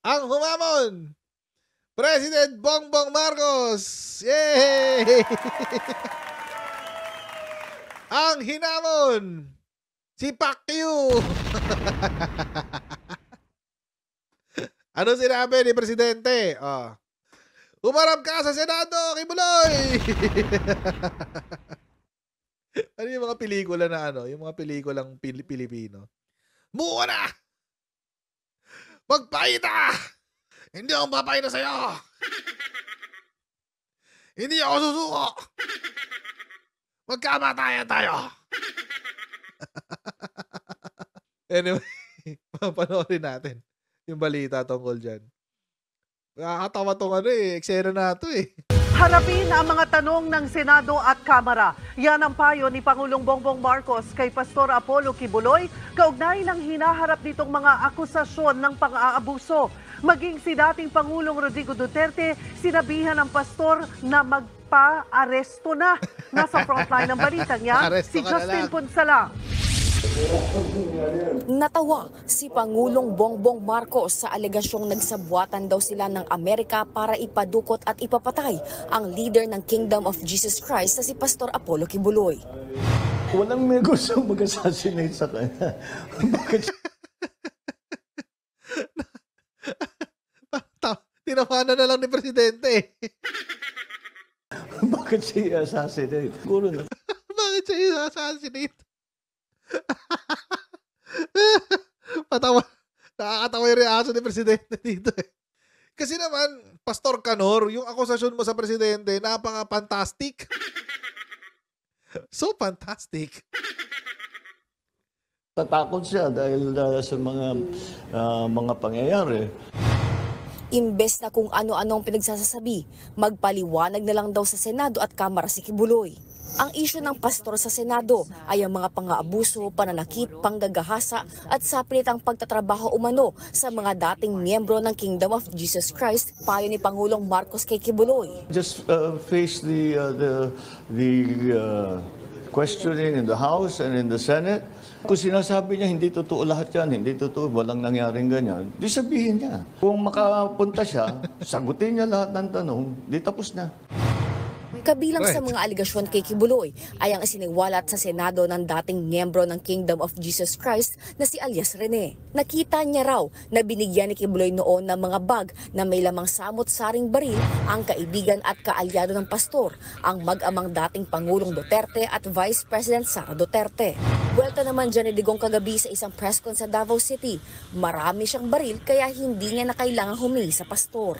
ang humamon! President Bongbong Marcos! Yay! ang hinamon! Si Pacquiao! ano sinabi ni Presidente? Oh. Umarap ka sa Senado, Kibuloy! ano yung mga pelikula na ano? Yung mga pelikulang Pil- Pilipino? Mura! Magpahita! Hindi ako papahita sa'yo! Hindi ako susuko! Magkamatayan tayo! anyway, papanoorin natin yung balita tungkol dyan. Nakakatawa tong ano eh, eksena na to eh. Harapin ang mga tanong ng Senado at Kamara. Yan ang payo ni Pangulong Bongbong Marcos kay Pastor Apollo Kibuloy kaugnay ng hinaharap nitong mga akusasyon ng pang-aabuso. Maging si dating Pangulong Rodrigo Duterte, sinabihan ng pastor na magpa-aresto na. Nasa frontline ng balita niya, si Justin Punsala. Natawa si Pangulong Bongbong Marcos sa alegasyong nagsabwatan daw sila ng Amerika para ipadukot at ipapatay ang leader ng Kingdom of Jesus Christ na si Pastor Apollo Kibuloy. Walang may gusto mag-assassinate sa kanya. Bakit Tinawanan na lang ni Presidente eh. Bakit siya assassinate? Siguro Bakit siya assassinate? Patawa. Nakakatawa yung reaction ni Presidente dito eh. Kasi naman, Pastor Canor, yung akusasyon mo sa Presidente, napaka-fantastic. so fantastic. Tatakot siya dahil uh, sa mga uh, mga pangyayari. Imbes na kung ano-anong pinagsasasabi, magpaliwanag na lang daw sa Senado at Kamara si Kibuloy. Ang isyu ng pastor sa Senado ay ang mga pangaabuso, pananakit, panggagahasa at sapilitang pagtatrabaho umano sa mga dating miyembro ng Kingdom of Jesus Christ payo ni Pangulong Marcos K. Kibuloy. Just uh, face the, uh, the, the uh, questioning in the House and in the Senate. Kung sinasabi niya hindi totoo lahat yan, hindi totoo, walang nangyaring ganyan, di sabihin niya. Kung makapunta siya, sagutin niya lahat ng tanong, di tapos na. Kabilang sa mga aligasyon kay Kibuloy ay ang isiniwalat sa Senado ng dating miyembro ng Kingdom of Jesus Christ na si Alias Rene. Nakita niya raw na binigyan ni Kibuloy noon ng mga bag na may lamang samot-saring baril ang kaibigan at kaalyado ng pastor, ang mag-amang dating Pangulong Duterte at Vice President Sara Duterte. Welta naman dyan ni Digong kagabi sa isang press con sa Davao City. Marami siyang baril kaya hindi niya na kailangang humingi sa pastor.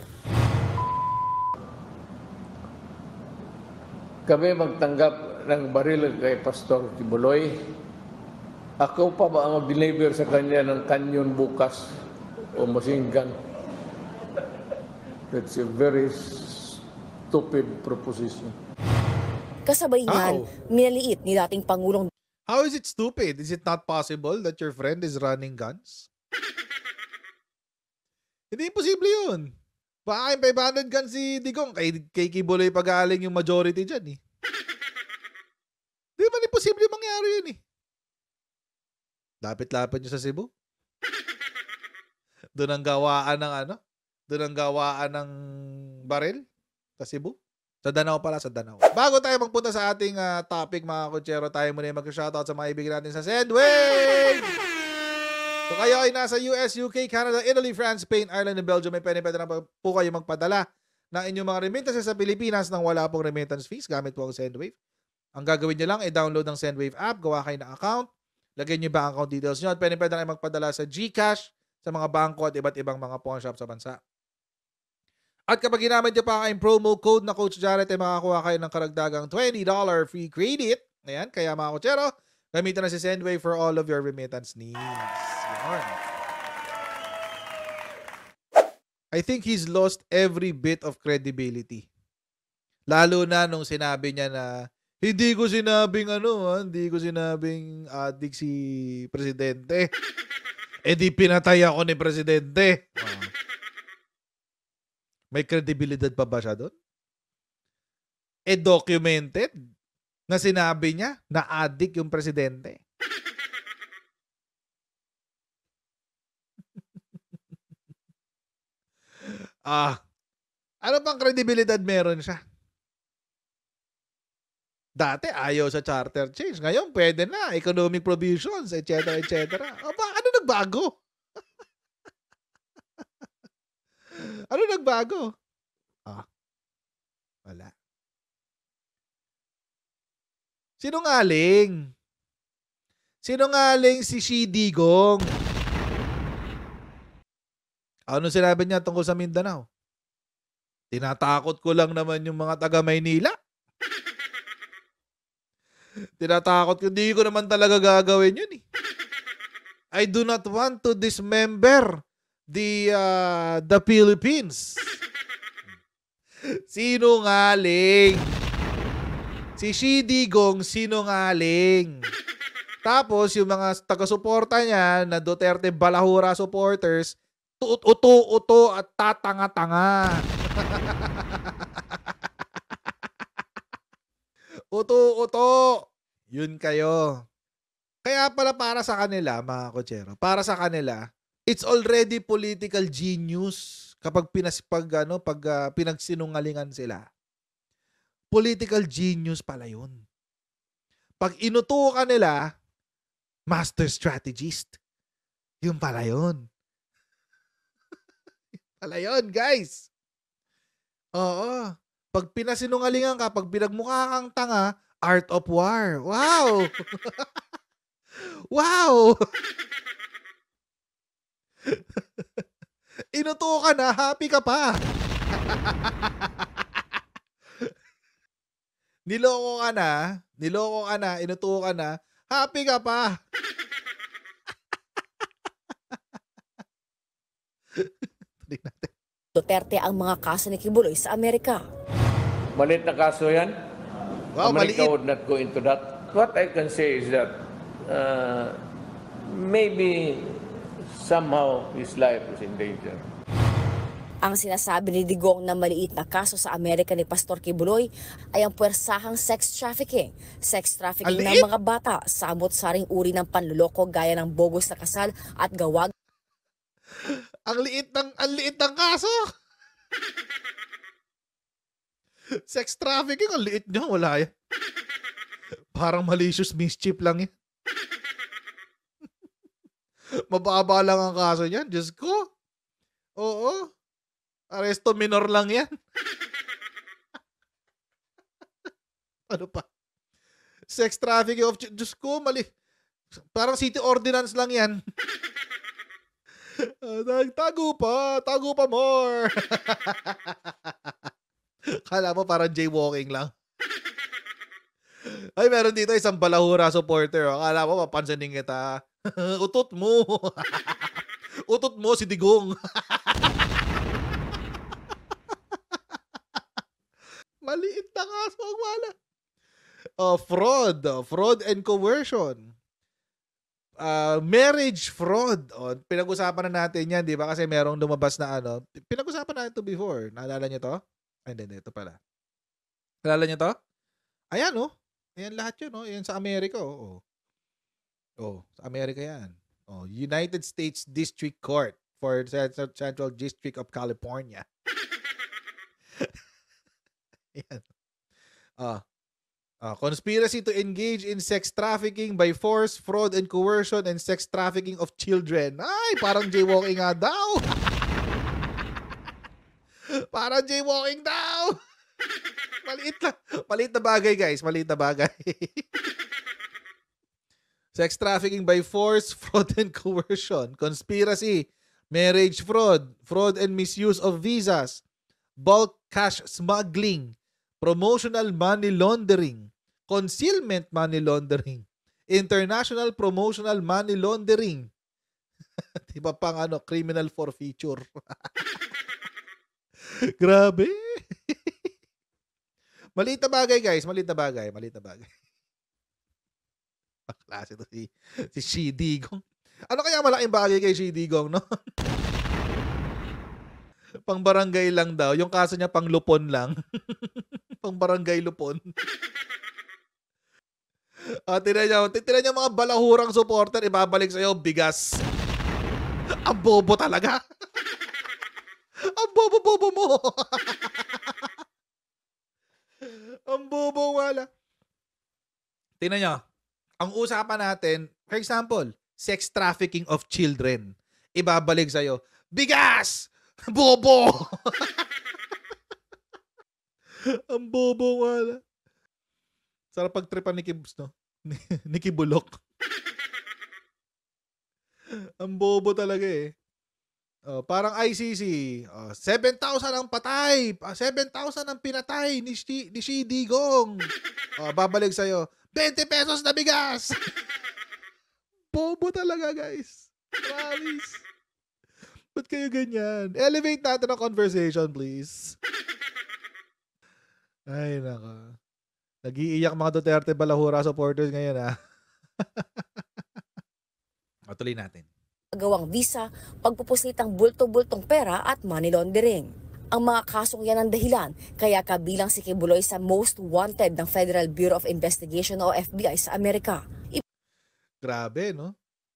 kami magtanggap ng baril kay Pastor Tibuloy. Ako pa ba ang deliver sa kanya ng kanyon bukas o masinggan? That's a very stupid proposition. Kasabay niyan, minaliit ni dating Pangulong How is it stupid? Is it not possible that your friend is running guns? Hindi imposible yun. Baka yung abandon gan si Digong, kay, kay Kibuloy pagaling yung majority diyan eh. Di man imposible mangyari yun eh. Lapit-lapit nyo sa Cebu. Doon ang gawaan ng ano? Doon ang gawaan ng baril sa Cebu. Sa Danao pala, sa Danao. Bago tayo magpunta sa ating uh, topic, mga kutsero, tayo muna yung mag-shoutout sa mga ibig natin sa Sendwave! So kayo ay nasa US, UK, Canada, Italy, France, Spain, Ireland, and Belgium, may pwede pwede na po kayo magpadala ng inyong mga remittances sa Pilipinas nang wala pong remittance fees gamit po ang SendWave. Ang gagawin nyo lang ay download ang SendWave app, gawa kayo ng account, lagay nyo ba account details nyo at pwede pwede na kayo magpadala sa GCash, sa mga bangko at iba't ibang mga pawn shop sa bansa. At kapag ginamit nyo pa ang promo code na Coach Jared ay makakuha kayo ng karagdagang $20 free credit. Ayan, kaya mga kuchero, gamitin na si SendWave for all of your remittance needs arms. I think he's lost every bit of credibility. Lalo na nung sinabi niya na hindi ko sinabing ano, ah, hindi ko sinabing adik si presidente. eh di pinatay ako ni presidente. Ah. may credibility pa ba siya doon? Eh documented na sinabi niya na adik yung presidente. Ah, uh, ano pang kredibilidad meron siya? Dati ayaw sa charter change. Ngayon pwede na. Economic provisions, etc. etc. Aba, ano nagbago? ano nagbago? Ah, wala. Sinungaling. Sinungaling si Shidigong. Digong. Ano sinabi niya tungkol sa Mindanao? Tinatakot ko lang naman yung mga taga Maynila. Tinatakot ko. Hindi ko naman talaga gagawin yun eh. I do not want to dismember the uh, the Philippines. Sinungaling. Si Shidigong sinungaling. Tapos yung mga taga-suporta niya na Duterte Balahura supporters, uto-uto at tatanga-tanga. uto-uto. Yun kayo. Kaya pala para sa kanila, mga kotsero, para sa kanila, it's already political genius kapag pinaspag ano, pag uh, pinagsinungalingan sila. Political genius pala yun. Pag inuto ka nila, master strategist. Yun pala yun. Alayon, guys. Oo. Pag pinasinungalingan ka, pag pinagmukha kang tanga, art of war. Wow! wow! Inuto ka na, happy ka pa. niloko ka na, niloko ka na, inuto ka na, happy ka pa. Duterte ang mga kaso ni Kibuloy sa Amerika. Maliit na kaso yan. Wow, America maliit. would not go into that. What I can say is that uh, maybe somehow his life is in danger. Ang sinasabi ni Digong na maliit na kaso sa Amerika ni Pastor Kibuloy ay ang puwersahang sex trafficking, sex trafficking Aliit? ng mga bata, samot saring uri ng panluloko gaya ng bogus na kasal at gawag. ang liit ng ang liit ng kaso. Sex trafficking, ang liit niya, wala yan. Parang malicious mischief lang yan. Mababa lang ang kaso niyan, Diyos ko. Oo. Aresto minor lang yan. ano pa? Sex trafficking of... Diyos ko, mali. Parang city ordinance lang yan. Tago pa, tago pa more. Kala mo parang jaywalking lang. Ay, meron dito isang balahura supporter. Akala oh. mo, papansinin kita. Utot mo. Utot mo si Digong. Maliit na kaso ang wala. Uh, fraud. Oh. Fraud and coercion uh, marriage fraud. O, pinag-usapan na natin yan, di ba? Kasi merong lumabas na ano. Pinag-usapan natin ito before. Naalala niyo to? Ay, hindi, ito pala. Naalala niyo to? Ayan, oh. Ayan lahat yun, oh. Ayan sa Amerika, oh. Oh, oh sa Amerika yan. Oh, United States District Court for Central District of California. Ah. Uh, conspiracy to engage in sex trafficking by force, fraud, and coercion, and sex trafficking of children. Ay, parang jaywalking nga daw. parang jaywalking daw. maliit na, maliit na bagay, guys. Maliit na bagay. sex trafficking by force, fraud, and coercion. Conspiracy, marriage fraud, fraud and misuse of visas, bulk cash smuggling, promotional money laundering, concealment money laundering, international promotional money laundering. Di pang ano, criminal forfeiture. Grabe. malita bagay guys, malita bagay, malita bagay. Klase to si, si Shidigong. Ano kaya malaking bagay kay Shidigong, no? pang barangay lang daw. Yung kaso niya pang lupon lang. pang barangay lupon. Ah, uh, tira niya, tira niya mga balahurang supporter, ibabalik sa iyo bigas. Ang bobo talaga. Ang bobo-bobo mo. Ang bobo wala. Tingnan niyo. Ang usapan natin, for example, sex trafficking of children. Ibabalik sa iyo. bigas! Bobo! Ang bobo wala. Sarap pagtripan ni Kibs, no? ni Kibulok. Ang bobo talaga eh. Oh, parang ICC, oh, 7,000 ang patay, 7,000 ah, ang pinatay ni si, ni si Digong. Oh, babalik sa'yo, 20 pesos na bigas! bobo talaga guys. Promise. Ba't kayo ganyan? Elevate natin ang conversation, please. Ay, naka. Nagiiyak mga Duterte Balahura supporters ngayon, ha? Ah. Matuloy natin. Gawang visa, pagpupuslit ng bulto-bultong pera at money laundering. Ang mga kasong yan ang dahilan, kaya kabilang si Kibuloy sa most wanted ng Federal Bureau of Investigation o FBI sa Amerika. I- Grabe, no?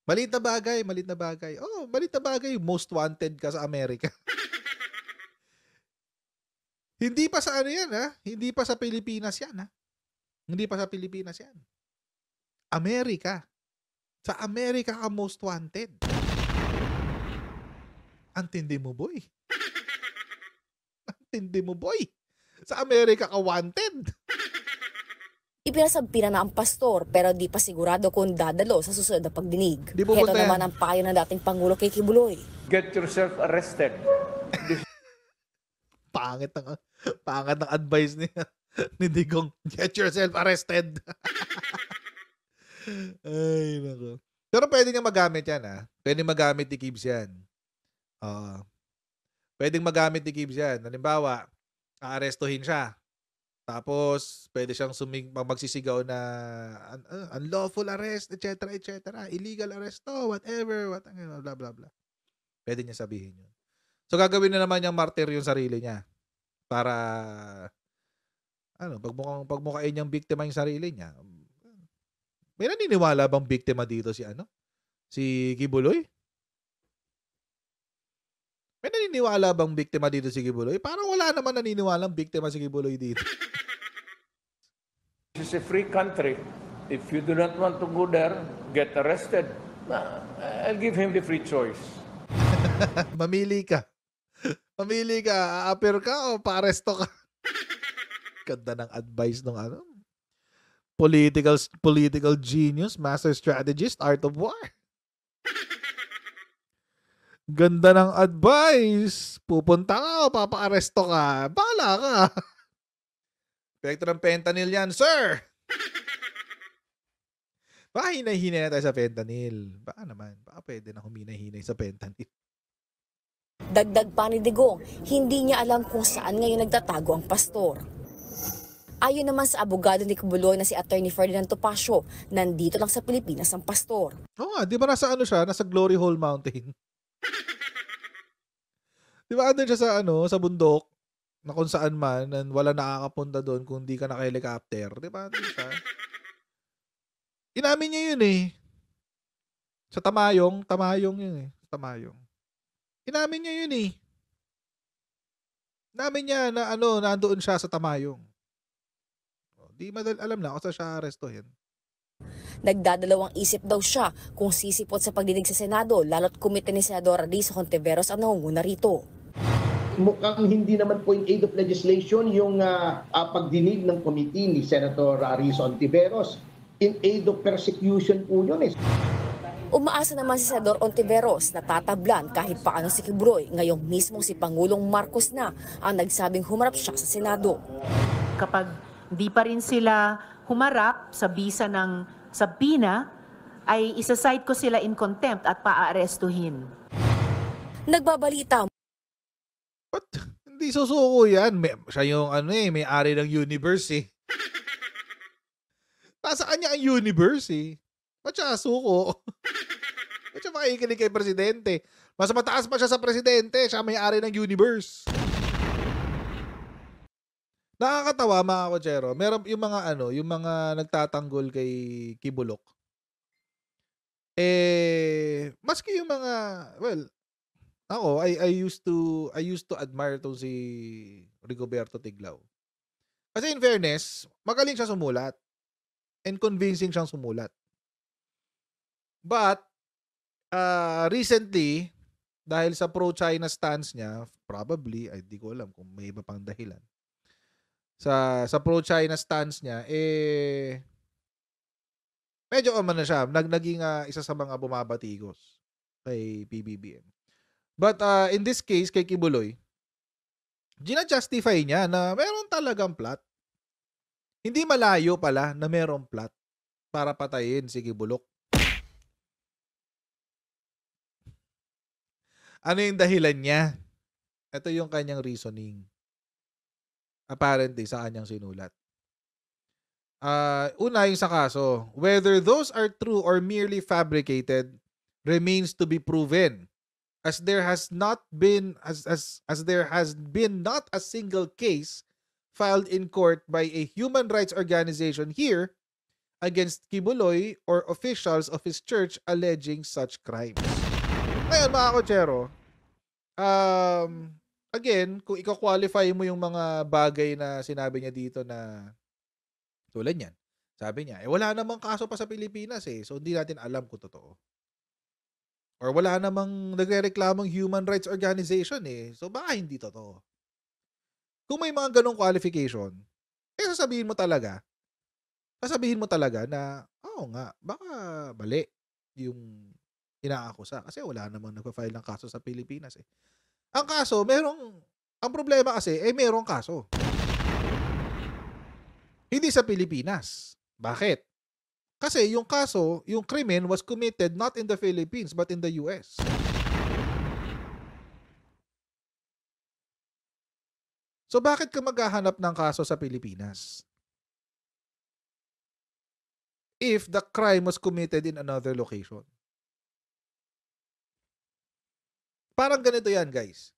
Malit na bagay, malit na bagay. Oh, malit na bagay, most wanted ka sa Amerika. Hindi pa sa ano yan, ha? Hindi pa sa Pilipinas yan, ha? Hindi pa sa Pilipinas yan. Amerika. Sa Amerika ka most wanted. Antindi mo, boy. Antindi mo, boy. Sa Amerika ka wanted. Ipinasabi na, na ang pastor pero di pa sigurado kung dadalo sa susunod na pagdinig. Di Heto naman ang payo ng dating Pangulo kay Kibuloy. Get yourself arrested. pangit ang pangit ang advice niya ni Digong. Get yourself arrested. Ay, nako. Pero pwede niya magamit yan, ah. Pwede magamit ni Kibs yan. Oo. Uh, pwedeng magamit ni Kibs yan. Halimbawa, aarestuhin siya. Tapos, pwede siyang sumig, magsisigaw na uh, unlawful arrest, etc., etc., illegal arrest, no, whatever, what, blah, blah, blah. Pwede niya sabihin yun. So, gagawin na naman niyang martyr yung sarili niya para, ano, pagmukhang, pagmukhain niyang biktima yung sarili niya. Um, may naniniwala bang biktima dito si, ano, si Kibuloy? May naniniwala bang biktima dito si Gibuloy? Parang wala naman naniniwala biktima si Gibuloy dito. This is a free country. If you do not want to go there, get arrested. I'll give him the free choice. Mamili ka. Mamili ka. Aapir ka o paaresto ka. Ganda ng advice ng ano. Political political genius, master strategist, art of war. Ganda ng advice. Pupunta ka o papa-aresto ka. Bala ka. Pekto ng fentanyl yan, sir! Baka hinay-hinay na tayo sa fentanyl. Baka naman. Baka pwede na huminay-hinay sa fentanyl. Dagdag pa ni Digong, hindi niya alam kung saan ngayon nagtatago ang pastor. Ayon naman sa abogado ni Kubuloy na si Attorney Ferdinand Topacio, nandito lang sa Pilipinas ang pastor. Oo oh, nga, di ba nasa ano siya? Nasa Glory Hole Mountain. Di ba andun siya sa ano, sa bundok, na kung saan man, and wala nakakapunta doon kung di ka naka-helicopter. Di ba? Di ba? Inamin niya yun eh. Sa Tamayong, Tamayong yun eh. Tamayong. Inamin niya yun eh. Inamin niya na ano, nandoon siya sa Tamayong. O, oh, di madal alam na ako sa siya arestuhin. Nagdadalawang isip daw siya kung sisipot sa pagdinig sa Senado lalo't kumite ni Senadora Riz Hontiveros ang nangunguna rito mukhang hindi naman po in aid of legislation yung uh, uh, pagdinig ng committee ni Senator Rizzo Ontiveros. In aid of persecution po yun eh. Umaasa naman si Senador Ontiveros na tatablan kahit paano si Kibroy, ngayong mismo si Pangulong Marcos na ang nagsabing humarap siya sa Senado. Kapag di pa rin sila humarap sa bisa ng sa Sabina, ay isa-side ko sila in contempt at paaarestuhin. Nagbabalita But hindi susuko yan. May, siya yung ano eh, may-ari ng universe eh. Nasa kanya ang universe eh. Ba't siya suko? Ba't siya makikinig kay presidente? Mas mataas pa siya sa presidente. Siya may-ari ng universe. Nakakatawa mga kochero. Meron yung mga ano, yung mga nagtatanggol kay Kibulok. Eh, maski yung mga, well, ako, I, I used to, I used to admire to si Rigoberto Tiglao. Kasi in fairness, magaling siya sumulat. And convincing siyang sumulat. But, uh, recently, dahil sa pro-China stance niya, probably, I di ko alam kung may iba pang dahilan. Sa, sa pro-China stance niya, eh, medyo ano na siya, nag, naging uh, isa sa mga bumabatigos kay PBBM. But uh, in this case, kay Kibuloy, gina-justify niya na meron talagang plot. Hindi malayo pala na meron plot para patayin si Kibulok. Ano yung dahilan niya? Ito yung kanyang reasoning. Apparently, sa kanyang sinulat. Uh, ah, una yung sa kaso, whether those are true or merely fabricated remains to be proven as there has not been as as as there has been not a single case filed in court by a human rights organization here against Kibuloy or officials of his church alleging such crimes. Ngayon mga kochero, um, again, kung ikaw-qualify mo yung mga bagay na sinabi niya dito na tulad niyan, sabi niya, eh wala namang kaso pa sa Pilipinas eh, so hindi natin alam kung totoo. Or wala namang nagre-reklamong human rights organization eh. So baka hindi totoo. Kung may mga ganong qualification, eh sasabihin mo talaga, sasabihin mo talaga na, oo oh, nga, baka bali yung inaakusa. Kasi wala namang nagpa-file ng kaso sa Pilipinas eh. Ang kaso, merong, ang problema kasi, eh merong kaso. Hindi sa Pilipinas. Bakit? Kasi yung kaso, yung krimen was committed not in the Philippines but in the US. So bakit ka maghahanap ng kaso sa Pilipinas? If the crime was committed in another location. Parang ganito yan, guys.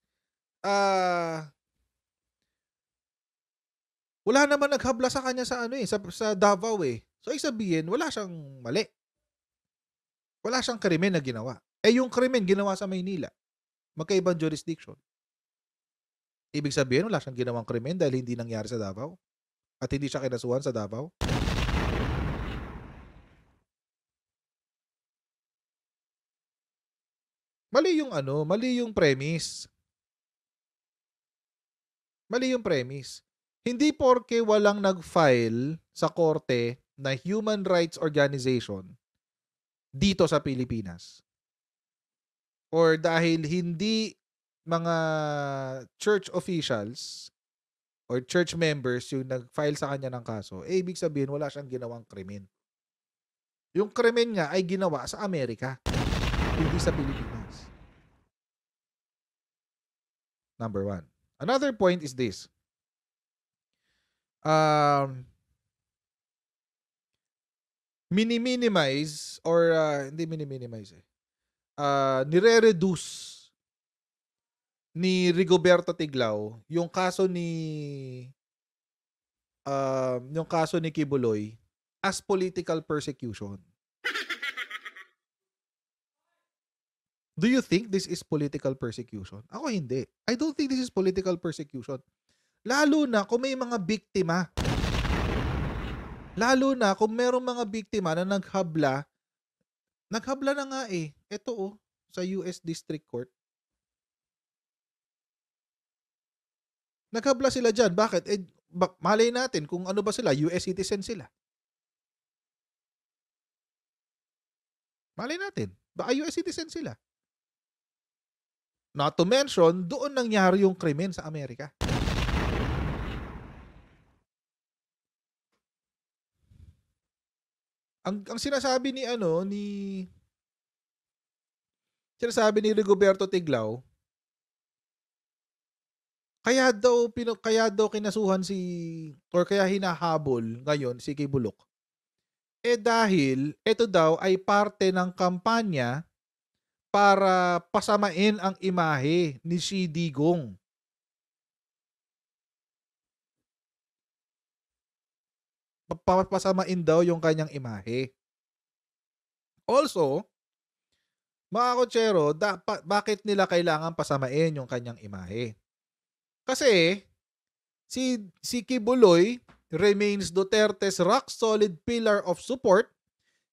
Ah... Uh, wala naman naghabla sa kanya sa ano eh, sa, sa Davao eh. So, ibig sabihin, wala siyang mali. Wala siyang krimen na ginawa. Eh, yung krimen ginawa sa Maynila. Magkaibang jurisdiction. Ibig sabihin, wala siyang ginawang krimen dahil hindi nangyari sa Davao. At hindi siya kinasuhan sa Davao. Mali yung ano, mali yung premise. Mali yung premise. Hindi porke walang nag-file sa korte na human rights organization dito sa Pilipinas? Or dahil hindi mga church officials or church members yung nag-file sa kanya ng kaso, eh ibig sabihin wala siyang ginawang krimen. Yung krimen niya ay ginawa sa Amerika, hindi sa Pilipinas. Number one. Another point is this. Um, mini-minimize or uh, hindi mini-minimize eh. Uh, nire-reduce ni Rigoberto Tiglao yung kaso ni uh, yung kaso ni Kibuloy as political persecution. Do you think this is political persecution? Ako hindi. I don't think this is political persecution. Lalo na kung may mga biktima Lalo na kung merong mga biktima na naghabla, naghabla na nga eh. Ito oh, sa US District Court. Naghabla sila dyan. Bakit? Eh, malay natin kung ano ba sila, US citizen sila. Malay natin. Baka US citizen sila. Not to mention, doon nangyari yung krimen sa Amerika. ang ang sinasabi ni ano ni sinasabi ni Rigoberto Tiglao kaya daw pino, kaya daw kinasuhan si or kaya hinahabol ngayon si Kibulok. Eh dahil ito daw ay parte ng kampanya para pasamain ang imahe ni si Digong. papasamain daw yung kanyang imahe. Also, mga kotsero, dapat, bakit nila kailangan pasamain yung kanyang imahe? Kasi, si, si Kibuloy remains Duterte's rock-solid pillar of support,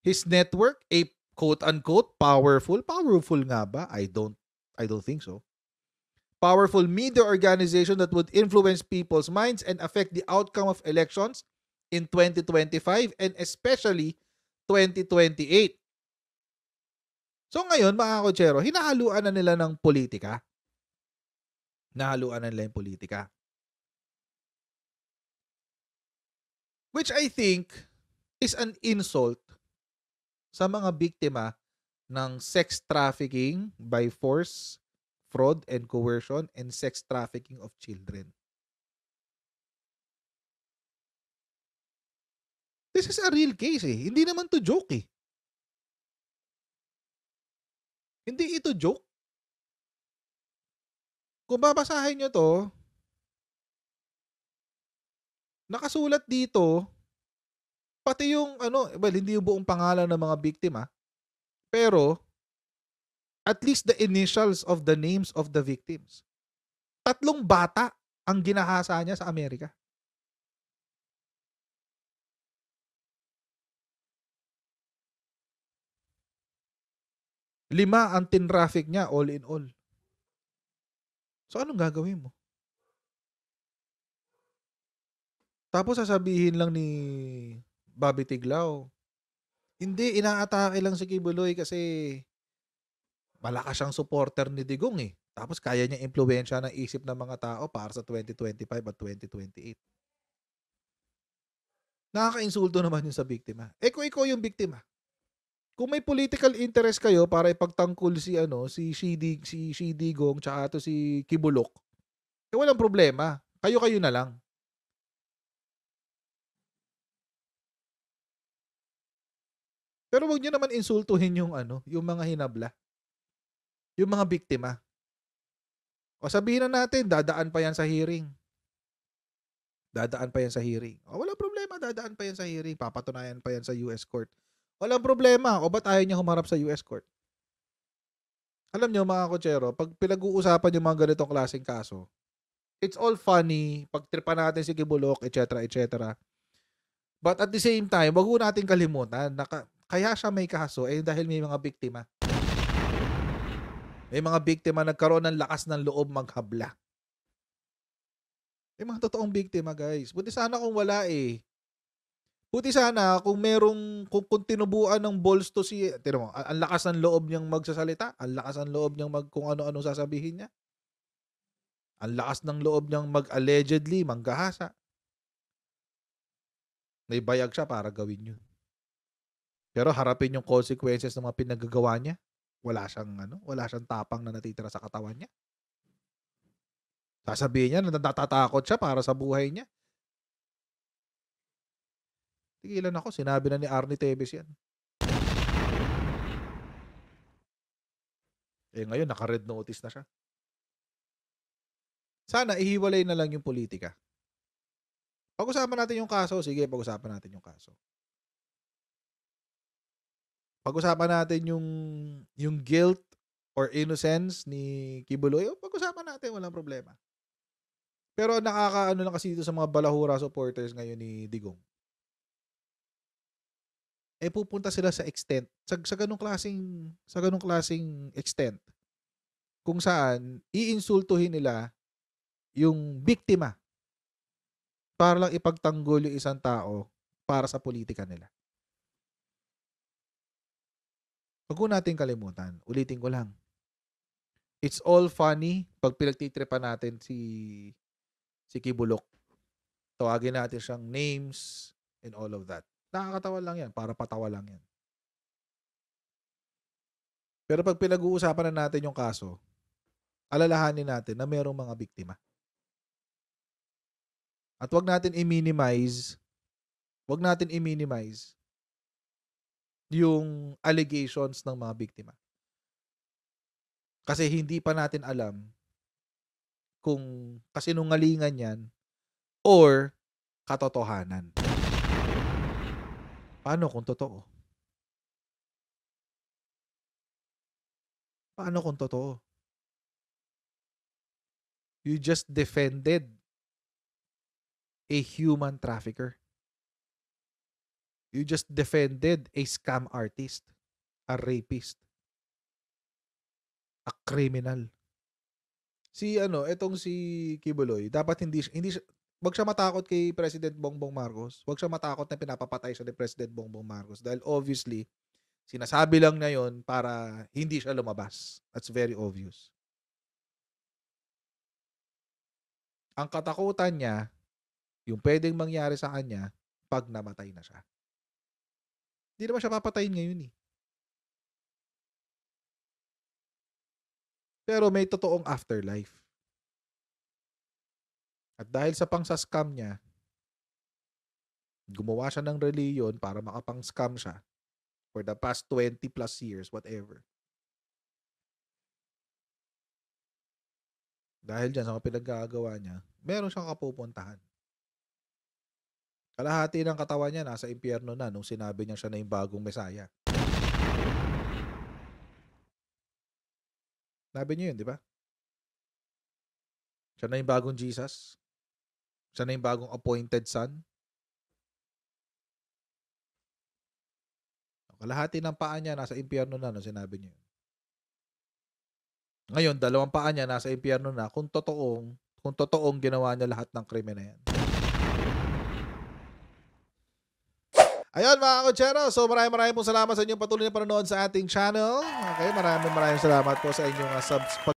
his network, a quote-unquote powerful, powerful nga ba? I don't, I don't think so. Powerful media organization that would influence people's minds and affect the outcome of elections in 2025 and especially 2028. So ngayon, mga kochero, hinahaluan na nila ng politika. Nahaluan na nila yung politika. Which I think is an insult sa mga biktima ng sex trafficking by force, fraud and coercion, and sex trafficking of children. This is a real case eh. Hindi naman to joke eh. Hindi ito joke. Kung babasahin nyo to, nakasulat dito, pati yung ano, well, hindi yung buong pangalan ng mga biktima, pero at least the initials of the names of the victims. Tatlong bata ang ginahasa niya sa Amerika. Lima ang tin-traffic niya all in all. So anong gagawin mo? Tapos sasabihin lang ni Bobby Tiglao, hindi, inaatake lang si Kibuloy kasi malakas siyang supporter ni Digong eh. Tapos kaya niya impluensya ng isip ng mga tao para sa 2025 at 2028. Nakakainsulto naman yun sa biktima. Eh kung yung biktima, kung may political interest kayo para ipagtangkol si ano si Shidi si Shidigong tsaka ato si Kibulok. Eh walang problema. Kayo-kayo na lang. Pero wag niyo naman insultuhin yung ano, yung mga hinabla. Yung mga biktima. O sabihin na natin, dadaan pa yan sa hearing. Dadaan pa yan sa hearing. O wala problema, dadaan pa yan sa hearing. Papatunayan pa yan sa US court. Walang problema. O ba't ayaw niya humarap sa US court? Alam niyo mga kotsero, pag pinag-uusapan yung mga ganitong klaseng kaso, it's all funny, pag pagtripa natin si Kibulok, etc., etc. But at the same time, wag natin kalimutan na kaya siya may kaso eh dahil may mga biktima. May mga biktima nagkaroon ng lakas ng loob maghabla. May mga totoong biktima, guys. Buti sana kung wala eh. Puti sana kung merong kung, kung ng balls to si tira mo, ang lakas ng loob niyang magsasalita, ang lakas ng loob niyang mag kung ano-ano sasabihin niya. Ang lakas ng loob niyang mag allegedly manggahasa. Naibayag siya para gawin 'yun. Pero harapin yung consequences ng mga pinagagawa niya. Wala siyang ano, wala siyang tapang na natitira sa katawan niya. Sasabihin niya na natatakot siya para sa buhay niya. Tigilan ako, sinabi na ni Arnie Teves yan. Eh ngayon, naka-red notice na siya. Sana ihiwalay na lang yung politika. Pag-usapan natin yung kaso. Sige, pag-usapan natin yung kaso. Pag-usapan natin yung yung guilt or innocence ni Kibuloy. Oh, pag-usapan natin, walang problema. Pero nakakaano lang kasi dito sa mga balahura supporters ngayon ni Digong eh pupunta sila sa extent sa, sa ganung klasing sa ganung klasing extent kung saan iinsultuhin nila yung biktima para lang ipagtanggol yung isang tao para sa politika nila. Huwag ko natin kalimutan. Ulitin ko lang. It's all funny pag pinagtitripa natin si si Kibulok. Tawagin natin siyang names and all of that. Nakakatawa lang yan. Para patawa lang yan. Pero pag pinag-uusapan na natin yung kaso, alalahanin natin na mayroong mga biktima. At wag natin i-minimize, wag natin i-minimize yung allegations ng mga biktima. Kasi hindi pa natin alam kung kasinungalingan yan or katotohanan. Paano kung totoo? Paano kung totoo? You just defended a human trafficker. You just defended a scam artist, a rapist, a criminal. Si ano, etong si Kibuloy, dapat hindi hindi Huwag siya matakot kay President Bongbong Marcos. Huwag siya matakot na pinapapatay siya ni President Bongbong Marcos dahil obviously, sinasabi lang na yon para hindi siya lumabas. That's very obvious. Ang katakutan niya, yung pwedeng mangyari sa kanya pag namatay na siya. Hindi naman siya papatayin ngayon eh. Pero may totoong afterlife. At dahil sa pangsascam niya, gumawa siya ng reliyon para makapang-scam siya for the past 20 plus years, whatever. Dahil dyan sa mga pinaggagawa niya, meron siyang kapupuntahan. Kalahati ng katawan niya nasa impyerno na nung sinabi niya siya na yung bagong mesaya. Sabi niyo yun, di ba? Siya na yung bagong Jesus. Siya na yung bagong appointed son. Kalahati ng paa niya nasa impyerno na, no, sinabi niya. Ngayon, dalawang paa niya nasa impyerno na kung totoong, kung totoong ginawa niya lahat ng krimen na yan. Ayun mga kutsero, so maraming maraming pong salamat sa inyong patuloy na panonood sa ating channel. Okay, maraming maraming salamat po sa inyong uh, subs